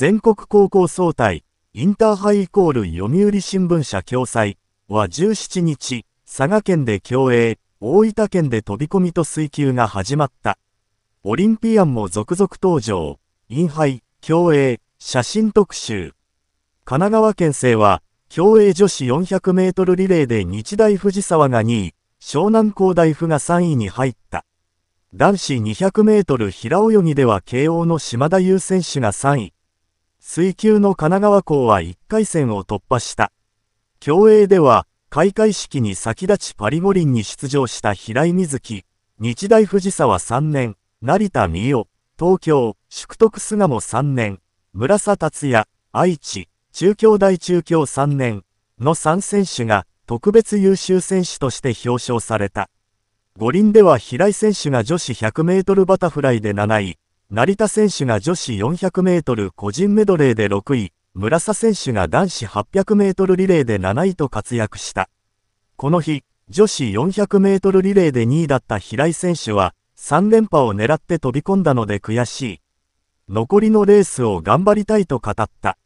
全国高校総体、インターハイイコール読売新聞社共催は17日、佐賀県で競泳、大分県で飛び込みと水球が始まった。オリンピアンも続々登場、インハイ、競泳、写真特集。神奈川県政は、競泳女子400メートルリレーで日大藤沢が2位、湘南工大府が3位に入った。男子200メートル平泳ぎでは慶応の島田優選手が3位。水球の神奈川校は1回戦を突破した。競泳では、開会式に先立ちパリ五輪に出場した平井瑞希、日大藤沢3年、成田美代、東京、宿徳巣鴨3年、村佐達也、愛知、中京大中京3年の3選手が特別優秀選手として表彰された。五輪では平井選手が女子100メートルバタフライで7位、成田選手が女子4 0 0ル個人メドレーで6位、村佐選手が男子8 0 0ルリレーで7位と活躍した。この日、女子4 0 0ルリレーで2位だった平井選手は、3連覇を狙って飛び込んだので悔しい。残りのレースを頑張りたいと語った。